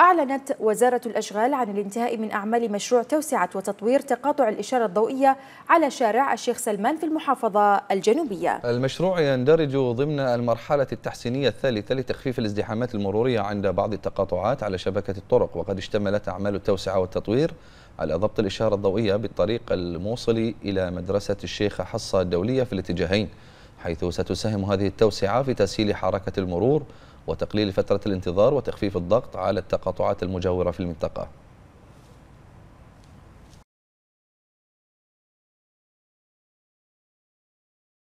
أعلنت وزارة الأشغال عن الانتهاء من أعمال مشروع توسعة وتطوير تقاطع الإشارة الضوئية على شارع الشيخ سلمان في المحافظة الجنوبية المشروع يندرج ضمن المرحلة التحسينية الثالثة لتخفيف الازدحامات المرورية عند بعض التقاطعات على شبكة الطرق وقد اشتملت أعمال التوسعة والتطوير على ضبط الإشارة الضوئية بالطريق الموصل إلى مدرسة الشيخ حصة الدولية في الاتجاهين حيث ستساهم هذه التوسعة في تسهيل حركة المرور وتقليل فترة الانتظار وتخفيف الضغط على التقاطعات المجاورة في المنطقة